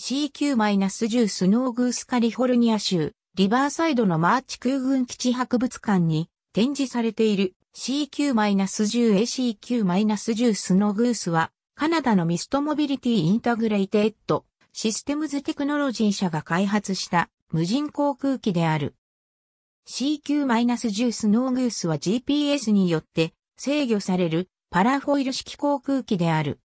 CQ-10 スノーグースカリフォルニア州、リバーサイドのマーチ空軍基地博物館に展示されている CQ-10ACQ-10 スノーグースは、カナダのミストモビリティインタグレイテッドシステムズテクノロジー社が開発した無人航空機である。CQ-10 スノーグースは GPS によって制御されるパラフォイル式航空機である。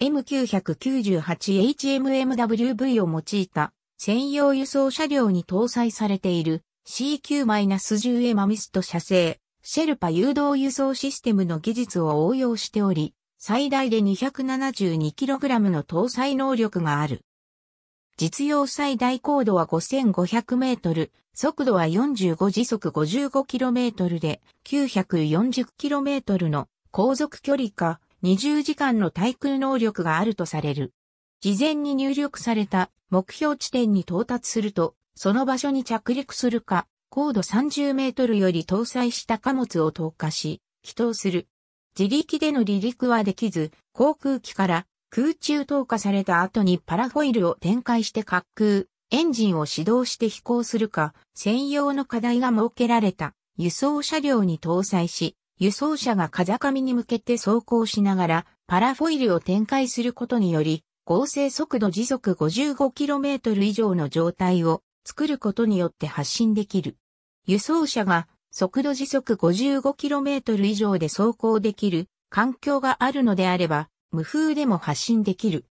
M998HMMWV を用いた専用輸送車両に搭載されている CQ-10A マミスト車製シェルパ誘導輸送システムの技術を応用しており、最大で 272kg の搭載能力がある。実用最大高度は 5500m、速度は45時速 55km で 940km の航続距離か20時間の対空能力があるとされる。事前に入力された目標地点に到達すると、その場所に着陸するか、高度30メートルより搭載した貨物を投下し、帰投する。自力での離陸はできず、航空機から空中投下された後にパラフォイルを展開して滑空、エンジンを始動して飛行するか、専用の課題が設けられた輸送車両に搭載し、輸送車が風上に向けて走行しながらパラフォイルを展開することにより、合成速度時速 55km 以上の状態を作ることによって発信できる。輸送車が速度時速 55km 以上で走行できる環境があるのであれば、無風でも発信できる。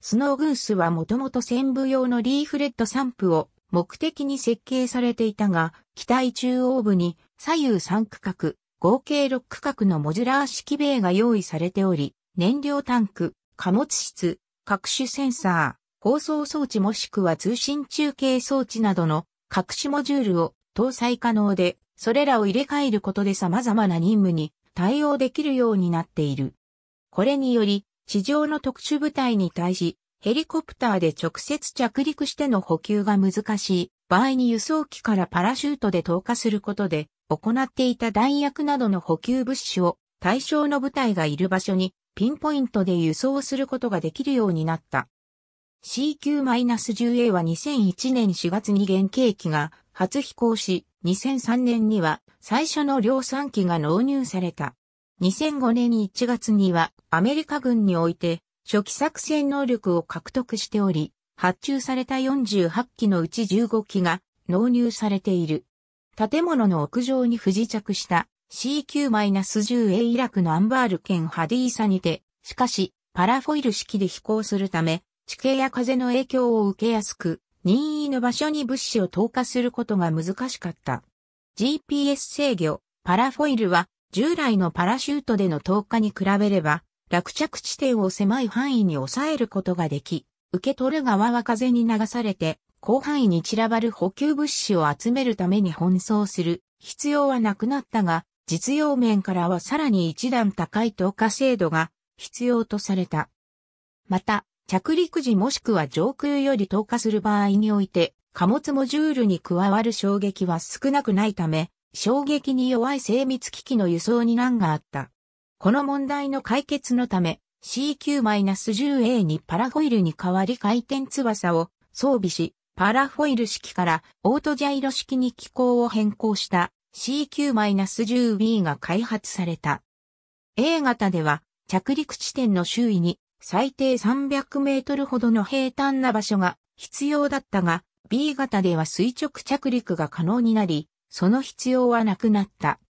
スノーグースはもともと線部用のリーフレット散布を目的に設計されていたが、機体中央部に左右三区画、合計6区画のモジュラー式米が用意されており、燃料タンク、貨物室、各種センサー、放送装置もしくは通信中継装置などの各種モジュールを搭載可能で、それらを入れ替えることで様々な任務に対応できるようになっている。これにより、地上の特殊部隊に対し、ヘリコプターで直接着陸しての補給が難しい場合に輸送機からパラシュートで投下することで、行っていた弾薬などの補給物資を対象の部隊がいる場所にピンポイントで輸送することができるようになった。CQ-10A は2001年4月に原型機が初飛行し、2003年には最初の量産機が納入された。2005年1月にはアメリカ軍において初期作戦能力を獲得しており、発注された48機のうち15機が納入されている。建物の屋上に不時着した CQ-10A イラクのアンバール県ハディーサにて、しかし、パラフォイル式で飛行するため、地形や風の影響を受けやすく、任意の場所に物資を投下することが難しかった。GPS 制御、パラフォイルは、従来のパラシュートでの投下に比べれば、落着地点を狭い範囲に抑えることができ、受け取る側は風に流されて、広範囲に散らばる補給物資を集めるために奔走する必要はなくなったが、実用面からはさらに一段高い投下精度が必要とされた。また、着陸時もしくは上空より投下する場合において、貨物モジュールに加わる衝撃は少なくないため、衝撃に弱い精密機器の輸送に難があった。この問題の解決のため、CQ-10A にパラホイルに代わり回転翼を装備し、パラフォイル式からオートジャイロ式に機構を変更した CQ-10B が開発された。A 型では着陸地点の周囲に最低300メートルほどの平坦な場所が必要だったが、B 型では垂直着陸が可能になり、その必要はなくなった。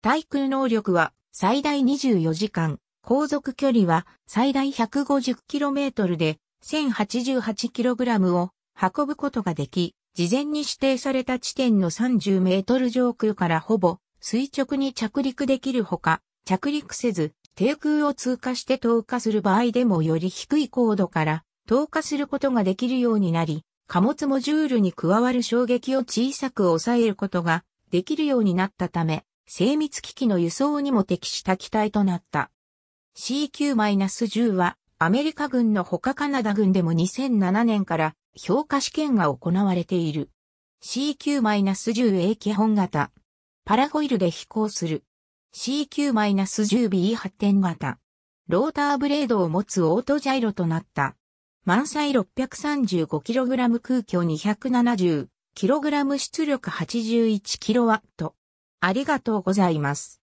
対空能力は最大24時間、航続距離は最大 150km で 1088kg を運ぶことができ、事前に指定された地点の30メートル上空からほぼ垂直に着陸できるほか、着陸せず低空を通過して投下する場合でもより低い高度から投下することができるようになり、貨物モジュールに加わる衝撃を小さく抑えることができるようになったため、精密機器の輸送にも適した機体となった。C9-10 はアメリカ軍の他カナダ軍でも2007年から評価試験が行われている。CQ-10A 基本型。パラホイルで飛行する。CQ-10B 発展型。ローターブレードを持つオートジャイロとなった。満載 635kg 空虚 270kg 出力 81kW。ありがとうございます。